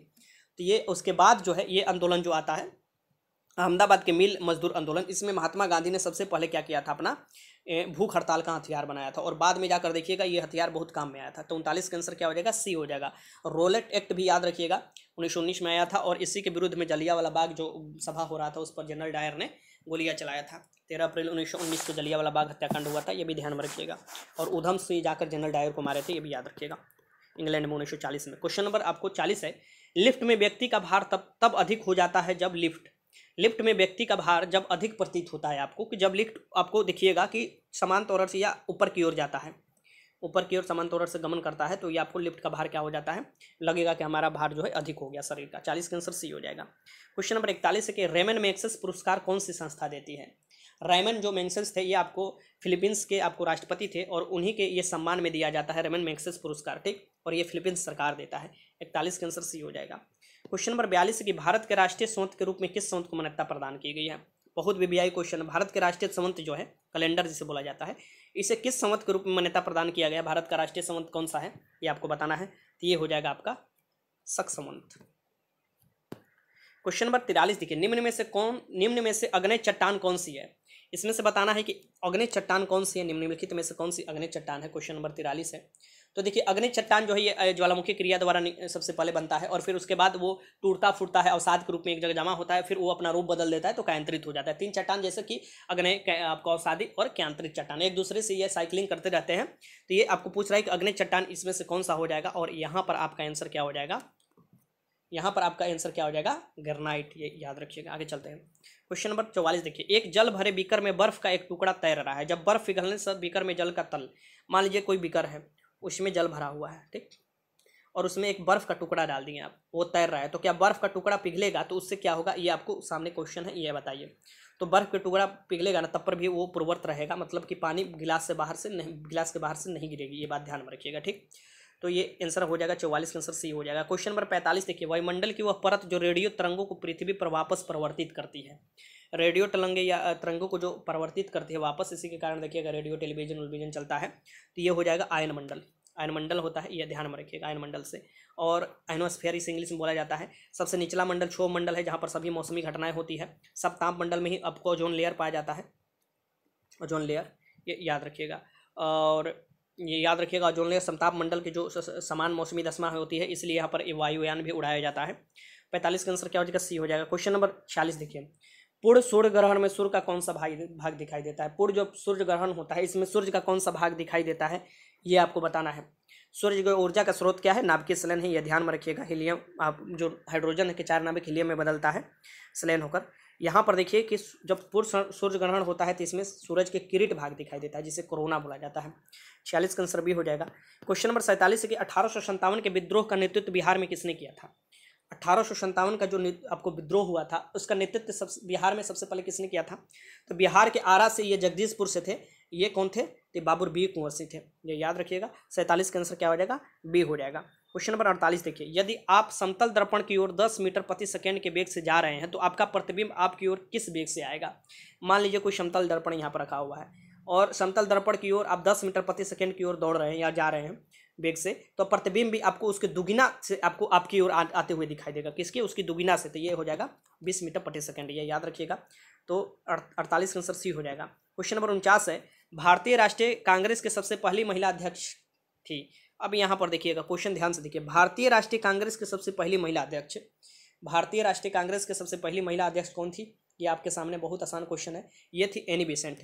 तो ये उसके बाद जो है ये आंदोलन जो आता है अहमदाबाद के मिल मजदूर आंदोलन इसमें महात्मा गांधी ने सबसे पहले क्या किया था अपना भूख हड़ताल का हथियार बनाया था और बाद में जाकर देखिएगा ये हथियार बहुत काम में आया था तो उनतालीस का आंसर क्या हो जाएगा सी हो जाएगा रोलेट एक्ट भी याद रखिएगा उन्नीस में आया था और इसी के विरुद्ध में जलियावाला बाग जो सभा हो रहा था उस पर जनरल डायर ने गोलियां चलाया था तेरह अप्रैल उन्नीस सौ उन्नीस को जलियावाला बाग हत्याकांड हुआ था ये भी ध्यान में रखिएगा और उधम सिंह जाकर जनरल डायर को मारे थे ये भी याद रखिएगा इंग्लैंड में उन्नीस में क्वेश्चन नंबर आपको चालीस है लिफ्ट में व्यक्ति का भार तब तब अधिक हो जाता है जब लिफ्ट लिफ्ट में व्यक्ति का भार जब अधिक प्रतीत होता है आपको कि जब लिफ्ट आपको देखिएगा कि समान तौर से या ऊपर की ओर जाता है ऊपर की ओर समान तौर से गमन करता है तो ये आपको लिफ्ट का भार क्या हो जाता है लगेगा कि हमारा भार जो है अधिक हो गया शरीर का चालीस के आंसर सी हो जाएगा क्वेश्चन नंबर इकतालीस है कि रेमन मैक्सेस पुरस्कार कौन सी संस्था देती है रेमन जो मैक्सेस थे ये आपको फिलीपींस के आपको राष्ट्रपति थे और उन्हीं के ये सम्मान में दिया जाता है रेमन मैक्सेस पुरस्कार ठीक और ये फिलीपींस सरकार देता है इकतालीस के आंसर सी हो जाएगा क्वेश्चन नंबर बयालीस की भारत के राष्ट्रीय संवत के रूप में किस संत को मान्यता प्रदान की गई है बहुत बीबीआई क्वेश्चन भारत के राष्ट्रीय संवंत जो है कैलेंडर जिसे बोला जाता है इसे किस संवत के रूप में मान्यता प्रदान किया गया भारत का राष्ट्रीय संवंत कौन सा है ये आपको बताना है तो ये हो जाएगा आपका सक संवंत क्वेश्चन नंबर तिरालीस देखिए निम्न में से कौन निम्न में से अग्नि चट्टान कौन सी है इसमें से बताना है कि अग्नि चट्टान कौन सी है निम्नलिखित में से कौन सी अग्नि चट्टान है क्वेश्चन नंबर तिरालीस है तो देखिए अग्नि चट्टान जो है ये ज्वालामुखी क्रिया द्वारा सबसे पहले बनता है और फिर उसके बाद वो टूटता फूटता है अवसाद के रूप में एक जगह जमा होता है फिर वो अपना रूप बदल देता है तो कायांत्रित हो जाता है तीन चट्टान जैसे कि अग्नि आपको अवसादी और क्यांतरित चट्टान एक दूसरे से ये साइकिलिंग करते रहते हैं तो ये आपको पूछ रहा है कि अग्नि चट्टान इसमें से कौन सा हो जाएगा और यहाँ पर आपका आंसर क्या हो जाएगा यहाँ पर आपका आंसर क्या हो जाएगा गर्नाइट ये याद रखिएगा आगे चलते हैं क्वेश्चन नंबर चौवालीस देखिए एक जल भरे बीकर में बर्फ का एक टुकड़ा तैर रहा है जब बर्फ पिघलने से बीकर में जल का तल मान लीजिए कोई बीकर है उसमें जल भरा हुआ है ठीक और उसमें एक बर्फ़ का टुकड़ा डाल दिए आप वो तैर रहा है तो क्या बर्फ़ का टुकड़ा पिघलेगा तो उससे क्या होगा ये आपको सामने क्वेश्चन है ये बताइए तो बर्फ़ का टुकड़ा पिघलेगा ना तब पर भी वो पूर्वत रहेगा मतलब कि पानी गिलास से बाहर से नहीं गिलास के बाहर से नहीं गिरेगी ये बात ध्यान में रखिएगा ठीक तो ये आंसर हो जाएगा चौवालीस आंसर सी हो जाएगा क्वेश्चन नंबर पैंतालीस देखिए वायुमंडल की वह परत जो रेडियो तरंगों को पृथ्वी पर वापस परिवर्तित करती है रेडियो तरंगे या तरंगों को जो परिवर्तित करती है वापस इसी के कारण देखिए अगर रेडियो टेलीविजन उलविजन चलता है तो ये हो जाएगा आयन मंडल आयन मंडल होता है यह ध्यान में रखिएगा आयन मंडल से और आइनोस्फेयर इस इंग्लिश में बोला जाता है सबसे निचला मंडल छो मंडल है जहाँ पर सभी मौसमी घटनाएं होती है सब ताप मंडल में ही आपको जोन लेयर पाया जाता है जोन लेयर ये याद रखिएगा और ये याद रखिएगा ओजोन लेयर समताप मंडल के जो समान मौसमी दशमा होती है इसलिए यहाँ पर वायुयान भी उड़ाया जाता है पैंतालीस का आंसर क्या हो जाएगा सी हो जाएगा क्वेश्चन नंबर छियालीस देखिए पूर्ण सूर्य ग्रहण में सूर्य का कौन सा भाग भाग दिखाई देता है पूर्ण जो सूर्य ग्रहण होता है इसमें सूर्य का कौन सा भाग दिखाई देता है ये आपको बताना है सूर्य की ऊर्जा का स्रोत क्या है नाभिकीय सलन है यह ध्यान में रखिएगा हीलियम आप जो हाइड्रोजन है के चार नाभिक हीलियम में बदलता है सलन होकर यहाँ पर देखिए कि जब पूर्व सूर्य ग्रहण होता है तो इसमें सूरज के किरीट भाग दिखाई देता है जिसे कोरोना बोला जाता है छियालीस का आंसर भी हो जाएगा क्वेश्चन नंबर सैंतालीस है कि अठारह के विद्रोह का नेतृत्व बिहार में किसने किया था अठारह का जो आपको विद्रोह हुआ था उसका नेतृत्व सब बिहार में सबसे पहले किसने किया था तो बिहार के आरा से ये जगदीशपुर से थे ये कौन थे तो बाबुर बी कुंवर सिंह थे ये याद रखिएगा सैंतालीस का आंसर क्या हो जाएगा बी हो जाएगा क्वेश्चन नंबर अड़तालीस देखिए यदि आप समतल दर्पण की ओर दस मीटर प्रति सेकेंड के वेग से जा रहे हैं तो आपका प्रतिबिंब आपकी ओर किस वेग से आएगा मान लीजिए कोई समतल दर्पण यहाँ पर रखा हुआ है और समतल दर्पण की ओर आप दस मीटर प्रति सेकेंड की ओर दौड़ रहे हैं या जा रहे हैं वेग से तो प्रतिबिंब भी आपको उसके दुगिना से आपको आपकी ओर आते हुए दिखाई देगा किसके उसकी दुगिना से तो ये हो जाएगा बीस मीटर प्रति सेकेंड ये याद रखिएगा तो अड़तालीस का आंसर सी हो जाएगा क्वेश्चन नंबर उनचास है भारतीय राष्ट्रीय कांग्रेस के सबसे पहली महिला अध्यक्ष थी अब यहाँ पर देखिएगा क्वेश्चन ध्यान से देखिए भारतीय राष्ट्रीय कांग्रेस के सबसे पहली महिला अध्यक्ष भारतीय राष्ट्रीय कांग्रेस के सबसे पहली महिला अध्यक्ष कौन थी ये आपके सामने बहुत आसान क्वेश्चन है ये थी एनी बेसेंट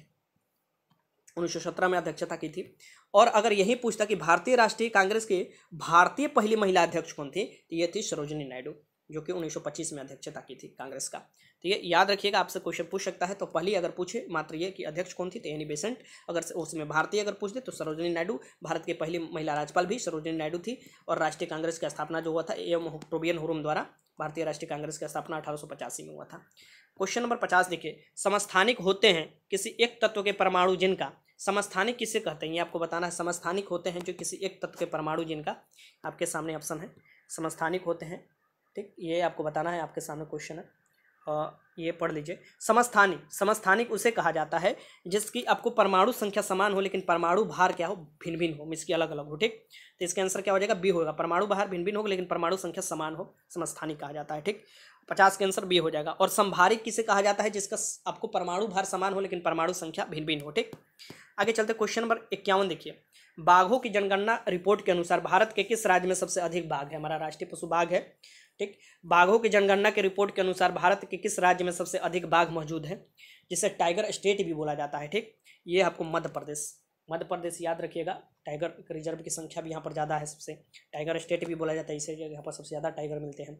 उन्नीस में अध्यक्षता की थी और अगर यही पूछता कि भारतीय राष्ट्रीय कांग्रेस के भारतीय पहली महिला अध्यक्ष कौन थी तो ये थी सरोजनी नायडू जो कि 1925 में अध्यक्षता की थी कांग्रेस का ठीक है याद रखिएगा आपसे क्वेश्चन पूछ सकता है तो पहली अगर पूछे मात्र ये कि अध्यक्ष कौन थी तो एनी बेसेंट अगर उसमें भारतीय अगर पूछ दे तो सरोजनी नायडू भारत के पहली महिला राज्यपाल भी सरोजनी नायडू थी और राष्ट्रीय कांग्रेस की स्थापना जो हुआ था एम टोबियन हुरुम द्वारा भारतीय राष्ट्रीय कांग्रेस की स्थापना अठारह में हुआ था क्वेश्चन नंबर पचास देखिए समस्थानिक होते हैं किसी एक तत्व के परमाणु जिनका समस्थानिक किसे कहते हैं ये आपको बताना है समस्थानिक होते हैं जो किसी एक तत्व के परमाणु जिनका आपके सामने ऑप्शन है समस्थानिक होते हैं ठीक ये आपको बताना है आपके सामने क्वेश्चन है ये पढ़ लीजिए समस्थानिक समस्थानिक उसे कहा जाता है जिसकी आपको परमाणु संख्या समान हो लेकिन परमाणु भार क्या हो भिन्न भिन्न हो मिस की अलग अलग हो ठीक तो इसका आंसर क्या हो जाएगा बी होगा परमाणु भार भिन्न भिन्न हो लेकिन परमाणु संख्या समान हो समस्थानिक कहा जाता है ठीक पचास के आंसर बी हो जाएगा और संभारिक किसे कहा जाता है जिसका आपको परमाणु भार समान हो लेकिन परमाणु संख्या भिन्न भिन्न हो ठीक आगे चलते क्वेश्चन नंबर इक्यावन देखिए बाघों की जनगणना रिपोर्ट के अनुसार भारत के किस राज्य में सबसे अधिक बाघ है हमारा राष्ट्रीय पशु बाघ है ठीक बाघों की जनगणना के रिपोर्ट के अनुसार भारत के किस राज्य में सबसे अधिक बाघ मौजूद है जिसे टाइगर स्टेट भी बोला जाता है ठीक ये आपको मध्य प्रदेश मध्य प्रदेश याद रखिएगा टाइगर रिजर्व की संख्या भी यहाँ पर ज़्यादा है सबसे टाइगर स्टेट भी बोला जाता है इसे यहाँ पर सबसे ज़्यादा टाइगर मिलते हैं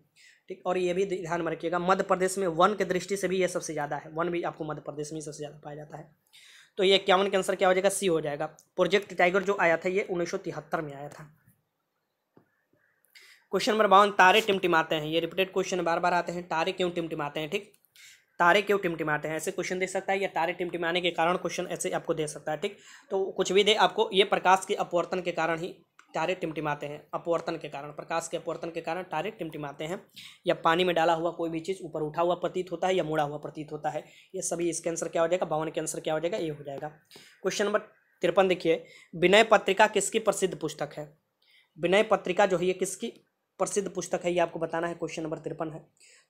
ठीक और ये भी ध्यान में रखिएगा मध्य प्रदेश में वन के दृष्टि से भी ये सबसे ज़्यादा है वन भी आपको मध्य प्रदेश में सबसे ज़्यादा पाया जाता है तो ये इक्यावन के आंसर क्या हो जाएगा सी हो जाएगा प्रोजेक्ट टाइगर जो आया था ये उन्नीस में आया था क्वेश्चन नंबर बावन तारे टिमटिमाते हैं ये रिपीटेड क्वेश्चन बार बार आते हैं तारे क्यों टिमटिमाते हैं ठीक तारे क्यों टिमटिमाते हैं ऐसे क्वेश्चन दे सकता है या तारे टिमटिमाने के कारण क्वेश्चन ऐसे आपको दे सकता है ठीक तो कुछ भी दे आपको ये प्रकाश के अपवर्तन के कारण ही तारे टिमटिमाते हैं अपवर्तन के कारण प्रकाश के अपवर्तन के कारण तारे टिमटिमाते हैं या पानी में डाला हुआ कोई भी चीज़ ऊपर उठा हुआ प्रतीत होता है या मुड़ा हुआ प्रतीत होता है ये सभी इसके आंसर क्या हो जाएगा बावन के आंसर क्या हो जाएगा ये हो जाएगा क्वेश्चन नंबर तिरपन देखिए विनय पत्रिका किसकी प्रसिद्ध पुस्तक है विनय पत्रिका जो है ये किसकी प्रसिद्ध पुस्तक है ये आपको बताना है क्वेश्चन नंबर तिरपन है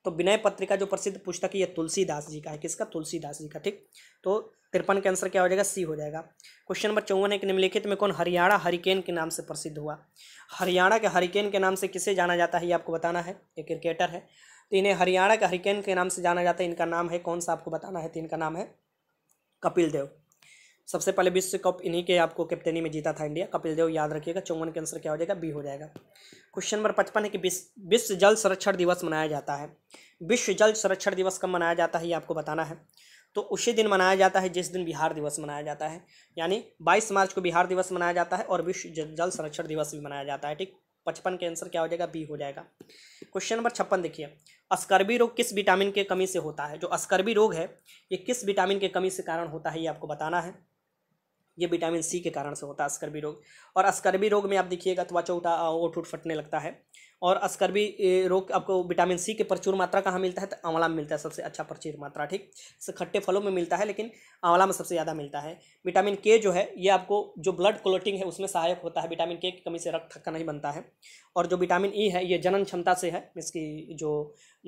तो विनय पत्रिका जो प्रसिद्ध पुस्तक है ये तुलसीदास जी का है किसका तुलसीदास जी का ठीक तो तिरपन का आंसर क्या हो जाएगा सी हो जाएगा क्वेश्चन नंबर चौवन है कि निम्नलिखित में कौन हरियाणा हरिकेन के नाम से प्रसिद्ध हुआ हरियाणा के हरिकेन के नाम से किसे जाना जाता है ये आपको बताना है ये क्रिकेटर है तो इन्हें हरियाणा के हरिकेन के नाम से जाना जाता है इनका नाम है कौन सा आपको बताना है तो इनका नाम है कपिल देव सबसे पहले विश्व कप इन्हीं के आपको कैप्टनी में जीता था इंडिया कपिल देव याद रखिएगा चौवन के आंसर क्या हो जाएगा बी हो जाएगा क्वेश्चन नंबर पचपन है कि विश्व जल संरक्षण दिवस मनाया जाता है विश्व जल संरक्षण दिवस कब मनाया जाता है ये आपको बताना है तो उसी दिन मनाया जाता है जिस दिन बिहार दिवस मनाया जाता है यानी बाईस मार्च को बिहार दिवस मनाया जाता है और विश्व जल संरक्षण दिवस भी मनाया जाता है ठीक पचपन के आंसर क्या हो जाएगा बी हो जाएगा क्वेश्चन नंबर छप्पन देखिए अस्कर्बी रोग किस विटामिन के कमी से होता है जो अस्कर्बी रोग है ये किस विटामिन के कमी से कारण होता है ये आपको बताना है ये विटामिन सी के कारण से होता है अस्कर्बी रोग और अस्कर्बी रोग में आप देखिएगा तो त्वचा उठा ओट उठ फटने लगता है और अस्कर्बी रोग आपको विटामिन सी के प्रचुर मात्रा कहाँ मिलता है तो आंवला में मिलता है सबसे अच्छा प्रचुर मात्रा ठीक खट्टे फलों में मिलता है लेकिन आंवला में सबसे ज़्यादा मिलता है विटामिन के जो है ये आपको जो ब्लड क्लोटिंग है उसमें सहायक होता है विटामिन के की कमी से रक्त थक्का नहीं बनता है और जो विटामिन ई e है ये जनन क्षमता से है इसकी जो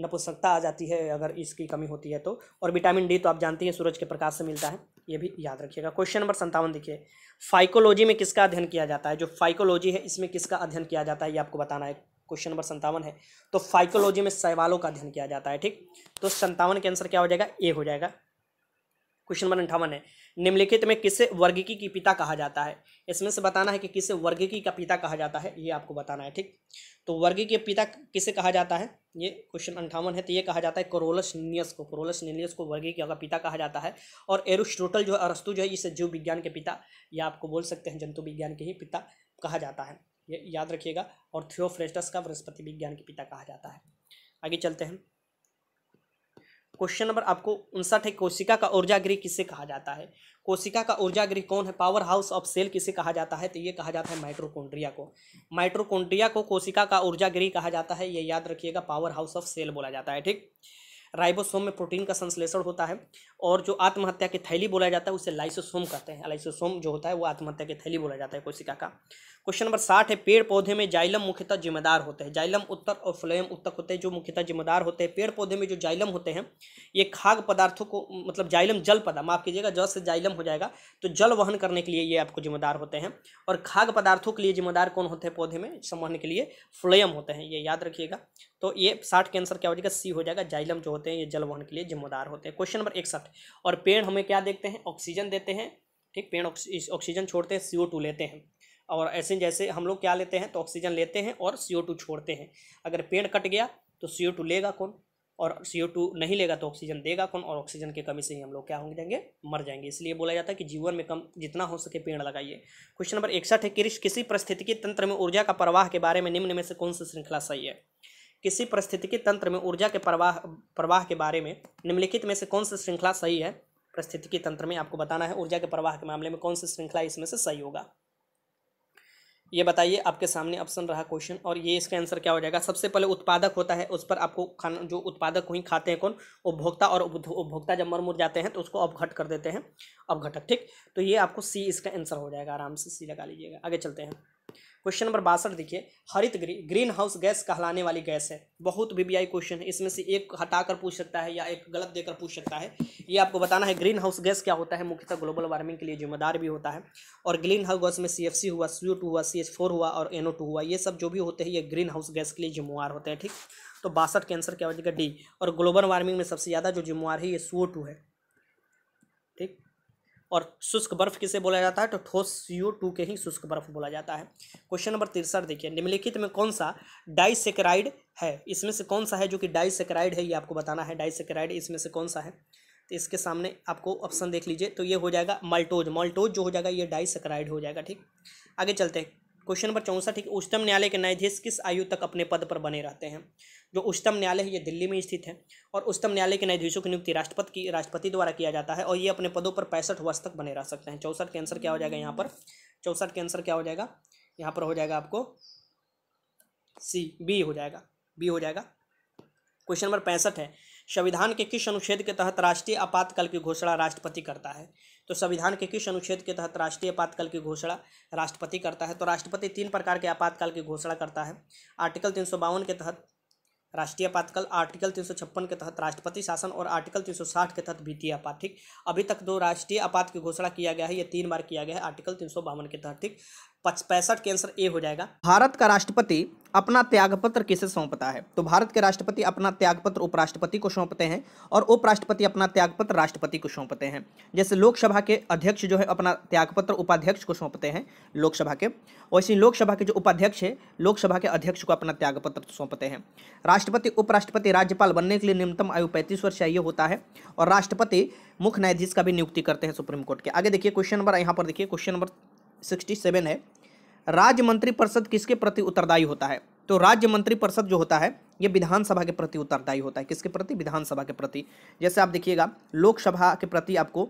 नपुंसकता आ जाती है अगर इसकी कमी होती है तो और विटामिन डी तो आप जानते हैं सूरज के प्रकाश से मिलता है ये भी याद रखिएगा क्वेश्चन नंबर संतावन देखिए फाइकोलॉजी में किसका अध्ययन किया जाता है जो फाइकोलॉजी है इसमें किसका अध्ययन किया जाता है ये आपको बताना है क्वेश्चन नंबर संतावन है तो फाइकोलॉजी में सैवालों का अध्ययन किया जाता है ठीक तो संतावन के आंसर क्या हो जाएगा ए हो जाएगा क्वेश्चन नंबर अंठावन है निम्नलिखित में किसे वर्गिकी की पिता कहा जाता है इसमें से बताना है कि किसे वर्गिकी का पिता कहा जाता है ये आपको बताना है ठीक तो के पिता किसे कहा जाता है ये क्वेश्चन अंठावन है तो ये कहा जाता है कोरोलस नियस को कोरोलस नीलियस को वर्गिकी का पिता कहा जाता है और एरुस्टोटल जो है अरस्तु जो है इसे जीव विज्ञान के पिता या आपको बोल सकते हैं जंतु विज्ञान के ही पिता कहा जाता है ये याद रखिएगा और थियोफ्रेस्टस का वनस्पति विज्ञान के पिता कहा जाता है आगे चलते हैं क्वेश्चन नंबर आपको उनसठ है कोशिका का ऊर्जा गृह किसे कहा जाता है कोशिका का ऊर्जा गृह कौन है पावर हाउस ऑफ सेल किसे कहा जाता है तो ये कहा जाता है माइट्रोकोन्ड्रिया को माइट्रोकोन्ड्रिया को कोशिका का ऊर्जा गृह कहा जाता है ये याद रखिएगा पावर हाउस ऑफ सेल बोला जाता है ठीक राइबोसोम में प्रोटीन का संश्लेषण होता है और जो आत्महत्या की थैली बोला जाता है उसे लाइसोसोम कहते हैं लाइसोसोम जो होता है वो आत्महत्या की थैली बोला जाता है कोशिका का क्वेश्चन नंबर साठ है पेड़ पौधे में जाइलम मुख्यतः जिम्मेदार होते हैं जाइलम उत्तर और फ्लोएम उत्तक होते हैं जो मुख्यतः जिम्मेदार होते हैं पेड़ पौधे में जो जाइलम होते हैं ये खाग पदार्थों को मतलब जाइलम जल पदा माफ कीजिएगा जल से जाइलम हो जाएगा तो जल वहन करने के लिए ये आपको जिम्मेदार होते हैं और खाग पदार्थों के लिए जिम्मेदार कौन होते हैं पौधे में संवहन के लिए फ्लोएम होते हैं ये याद रखिएगा तो ये साठ के आंसर क्या हो जाएगा सी हो जाएगा जाइलम जो होते हैं ये जल वहन के लिए जिम्मेदार होते हैं क्वेश्चन नंबर साथ फर्स्ट और पेड़ हमें क्या देखते हैं ऑक्सीजन देते हैं ठीक पेड़ ऑक्सीजन छोड़ते हैं सी लेते हैं और ऐसे जैसे हम लोग क्या लेते हैं तो ऑक्सीजन लेते हैं और सी छोड़ते हैं अगर पेड़ कट गया तो सी लेगा कौन और सी नहीं लेगा तो ऑक्सीजन देगा कौन और ऑक्सीजन की कमी से ही हम लोग क्या हो जाएंगे मर जाएंगे इसलिए बोला जाता है कि जीवन में कम जितना हो सके पेड़ लगाइए क्वेश्चन नंबर इकसठ है कि किसी परिस्थितिकी तंत्र में ऊर्जा का प्रवाह के बारे में निम्न में से कौन सी श्रृंखला सही है किसी परिस्थितिकी तंत्र में ऊर्जा के प्रवाह प्रवाह के बारे में निम्नलिखित में से कौन सी श्रृंखला सही है परिस्थितिकी तंत्र में आपको बताना है ऊर्जा के प्रवाह के मामले में कौन सी श्रृंखला इसमें से सही होगा ये बताइए आपके सामने ऑप्शन रहा क्वेश्चन और ये इसका आंसर क्या हो जाएगा सबसे पहले उत्पादक होता है उस पर आपको खाना जो उत्पादक वहीं खाते हैं कौन उपभोक्ता और उपभोक्ता जब मर मुर जाते हैं तो उसको अवघट कर देते हैं अवघटक ठीक तो ये आपको सी इसका आंसर हो जाएगा आराम से सी लगा लीजिएगा आगे चलते हैं क्वेश्चन नंबर बासठ देखिए हरित ग्रीन हाउस गैस कहलाने वाली गैस है बहुत वीबीआई क्वेश्चन है इसमें से एक हटाकर पूछ सकता है या एक गलत देकर पूछ सकता है ये आपको बताना है ग्रीन हाउस गैस क्या होता है मुख्यतः ग्लोबल वार्मिंग के लिए जिम्मेदार भी होता है और ग्रीन हाउस गैस में सी हुआ सी हुआ सी हुआ और एन हुआ ये सब जो भी होते हैं ये ग्रीन हाउस गैस के लिए जिम्मेवार होते हैं ठीक तो बासठ के आंसर क्या हो जाएगा डी और ग्लोबल वार्मिंग में सबसे ज़्यादा जो जिम्मेवार है ये सी है और शुष्क बर्फ किसे बोला जाता है तो ठोस सीओ टू के ही शुष्क बर्फ बोला जाता है क्वेश्चन नंबर तिरसठ देखिए निम्नलिखित में कौन सा डाइसेकेराइड है इसमें से कौन सा है जो कि डाइसेकेराइड है ये आपको बताना है डाइसेकेराइड इसमें से कौन सा है तो इसके सामने आपको ऑप्शन देख लीजिए तो ये हो जाएगा मल्टोज मल्टोज जो हो जाएगा ये डाइसेकेराइड हो जाएगा ठीक आगे चलते हैं क्वेश्चन नंबर चौंसठ ठीक उच्चतम न्यायालय के न्यायाधीश किस आयु तक अपने पद पर बने रहते हैं जो उच्चतम न्यायालय है ये दिल्ली में स्थित है और उच्चतम न्यायालय के न्यायाधीशों की नियुक्ति राष्ट्रपति की राष्ट्रपति द्वारा किया जाता है और ये अपने पदों पर पैंसठ वर्ष तक बने रह सकते हैं चौसठ के आंसर क्या हो जाएगा यहाँ पर चौसठ के आंसर क्या हो जाएगा यहाँ पर हो जाएगा आपको सी बी हो जाएगा बी हो जाएगा क्वेश्चन नंबर पैंसठ है संविधान के किस अनुच्छेद के तहत राष्ट्रीय आपातकाल की घोषणा राष्ट्रपति करता है तो संविधान के किस अनुच्छेद के तहत राष्ट्रीय आपातकाल की घोषणा राष्ट्रपति करता है तो राष्ट्रपति तीन प्रकार के आपातकाल की घोषणा करता है आर्टिकल तीन के तहत राष्ट्रीय आपातकाल आर्टिकल छप्पन के तहत राष्ट्रपति शासन और आर्टिकल 360 के तहत वित्तीय आपात ठीक अभी तक दो राष्ट्रीय आपात की घोषणा किया गया है ये तीन बार किया गया है आर्टिकल तीन के तहत ठीक पैंसठ के आंसर ए हो जाएगा भारत का राष्ट्रपति अपना त्यागपत्र किसे सौंपता है तो भारत के राष्ट्रपति अपना त्यागपत्र उपराष्ट्रपति को सौंपते हैं और उपराष्ट्रपति अपना त्यागपत्र राष्ट्रपति को सौंपते हैं जैसे लोकसभा के अध्यक्ष जो है अपना त्यागपत्र उपाध्यक्ष को सौंपते हैं लोकसभा के वैसे लोकसभा के जो उपाध्यक्ष है लोकसभा के अध्यक्ष को अपना त्यागपत्र सौंपते हैं राष्ट्रपति उपराष्ट्रपति राज्यपाल बनने के लिए न्यूनतम आयु पैंतीस वर्ष चाहिए होता है और राष्ट्रपति मुख्य न्यायाधीश का भी नियुक्ति करते हैं सुप्रीम कोर्ट के आगे देखिए क्वेश्चन नंबर यहाँ पर देखिए क्वेश्चन नंबर सिक्सटी सेवन है राज्य मंत्री परिषद किसके प्रति उत्तरदायी होता है तो राज्य मंत्री परिषद जो होता है ये विधानसभा के प्रति उत्तरदायी होता है किसके प्रति विधानसभा के प्रति जैसे आप देखिएगा लोकसभा के प्रति आपको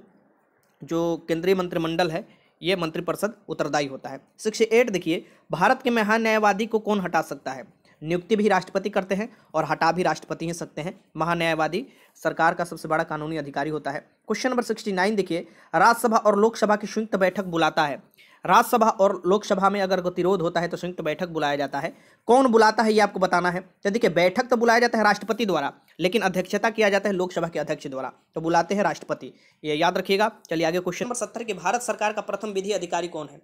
जो केंद्रीय मंत्रिमंडल है ये मंत्रिपरिषद उत्तरदायी होता है सिक्सटी एट देखिए भारत के महान्यायवादी को कौन हटा सकता है नियुक्ति भी राष्ट्रपति करते हैं और हटा भी राष्ट्रपति ही सकते हैं महान्यायवादी सरकार का सबसे बड़ा कानूनी अधिकारी होता है क्वेश्चन नंबर सिक्सटी नाइन देखिए राज्यसभा और लोकसभा की संयुक्त बैठक बुलाता है राज्यसभा और लोकसभा में अगर गतिरोध होता है तो संयुक्त बैठक बुलाया जाता है कौन बुलाता है ये आपको बताना है तो देखिए बैठक तो बुलाया जाता है राष्ट्रपति द्वारा लेकिन अध्यक्षता किया जाता है लोकसभा के अध्यक्ष द्वारा तो बुलाते हैं राष्ट्रपति ये याद रखिएगा चलिए आगे क्वेश्चन नंबर सत्तर की भारत सरकार का प्रथम विधि अधिकारी कौन है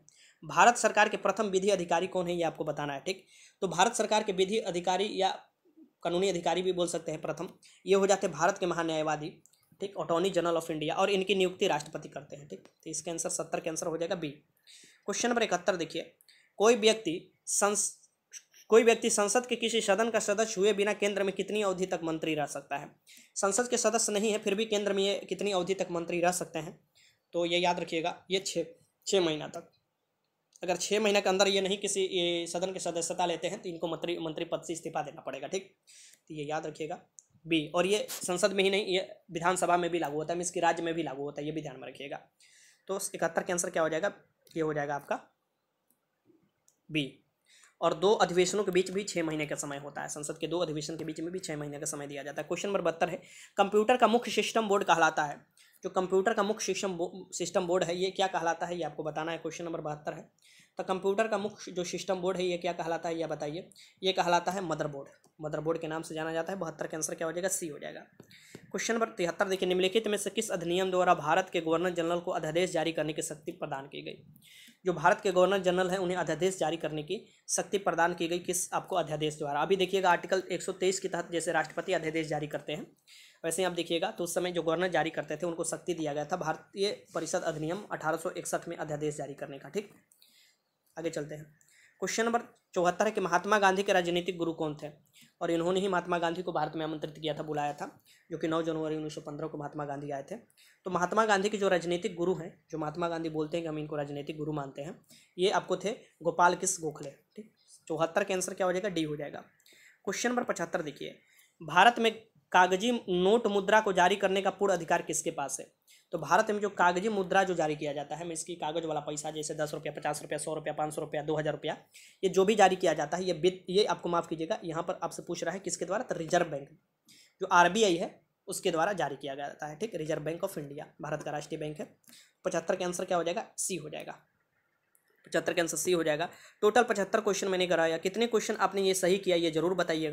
भारत सरकार के प्रथम विधि अधिकारी कौन है ये आपको बताना है ठीक तो भारत सरकार के विधि अधिकारी या कानूनी अधिकारी भी बोल सकते हैं प्रथम ये हो जाते हैं भारत के महान्यायवादी ठीक अटॉर्नी जनरल ऑफ इंडिया और इनकी नियुक्ति राष्ट्रपति करते हैं ठीक तो इसके आंसर सत्तर के आंसर हो जाएगा बी क्वेश्चन नंबर इकहत्तर देखिए कोई व्यक्ति संस कोई व्यक्ति संसद के किसी सदन का सदस्य हुए बिना केंद्र में कितनी अवधि तक मंत्री रह सकता है संसद के सदस्य नहीं है फिर भी केंद्र में ये कितनी अवधि तक मंत्री रह सकते हैं तो ये याद रखिएगा ये छः छः महीना तक अगर छः महीने के अंदर ये नहीं किसी ये सदन के सदस्यता लेते हैं तो इनको मंत्री मंत्री पद से इस्तीफा देना पड़ेगा ठीक तो ये याद रखिएगा बी और ये संसद में ही नहीं ये विधानसभा में भी लागू होता है मीन्स कि राज्य में भी लागू होता है ये भी ध्यान में रखिएगा तो इकहत्तर के आंसर क्या हो जाएगा ये हो जाएगा आपका बी और दो अधिवेशनों के बीच भी छः महीने का समय होता है संसद के दो अधिवेशन के बीच में भी छः महीने का समय दिया जाता है क्वेश्चन नंबर बहत्तर है कंप्यूटर का मुख्य सिस्टम बोर्ड कहलाता है जो कंप्यूटर का मुख्य सिस्टम बो, सिस्टम बोर्ड है ये क्या कहलाता है ये आपको बताना है क्वेश्चन नंबर बहत्तर है तो कंप्यूटर का मुख्य जो सिस्टम बोर्ड है ये क्या कहलाता है यह बताइए ये कहलाता है मदरबोर्ड मदरबोर्ड के नाम से जाना जाता है बहत्तर के आंसर क्या हो जाएगा सी हो जाएगा क्वेश्चन नंबर तिहत्तर देखिए निम्नलिखित में से किस अधिनियम द्वारा भारत के गवर्नर जनरल को अध्यादेश जारी करने की शक्ति प्रदान की गई जो भारत के गवर्नर जनरल हैं उन्हें अध्यादेश जारी करने की शक्ति प्रदान की गई किस आपको अध्यादेश द्वारा अभी देखिएगा आर्टिकल एक के तहत जैसे राष्ट्रपति अध्यादेश जारी करते हैं वैसे ही आप देखिएगा तो उस समय जो गवर्नर जारी करते थे उनको शक्ति दिया गया था भारतीय परिषद अधिनियम अठारह में अध्यादेश जारी करने का ठीक आगे चलते हैं क्वेश्चन नंबर चौहत्तर है कि महात्मा गांधी के राजनीतिक गुरु कौन थे और इन्होंने ही महात्मा गांधी को भारत में आमंत्रित किया था बुलाया था जो कि 9 जनवरी 1915 को महात्मा गांधी आए थे तो महात्मा गांधी के जो राजनीतिक गुरु हैं जो महात्मा गांधी बोलते हैं कि हम इनको राजनीतिक गुरु मानते हैं ये आपको थे गोपाल किस गोखले ठीक चौहत्तर के आंसर क्या हो जाएगा डी हो जाएगा क्वेश्चन नंबर पचहत्तर देखिए भारत में कागजी नोट मुद्रा को जारी करने का पूर्ण अधिकार किसके पास है तो भारत में जो कागजी मुद्रा जो जारी किया जाता है इसकी कागज वाला पैसा जैसे दस रुपया पचास रुपया सौ रुपया पाँच सौ रुपया दो हज़ार रुपया ये जो भी जारी किया जाता है ये ये आपको माफ़ कीजिएगा यहाँ पर आपसे पूछ रहा है किसके द्वारा तो रिजर्व बैंक जो आर है उसके द्वारा जारी किया जाता है ठीक रिजर्व बैंक ऑफ इंडिया भारत का राष्ट्रीय बैंक है पचहत्तर के आंसर क्या हो जाएगा सी हो जाएगा पचहत्तर के आंसर सी हो जाएगा टोटल पचहत्तर क्वेश्चन मैंने कराया कितने क्वेश्चन आपने ये सही किया ये जरूर बताइएगा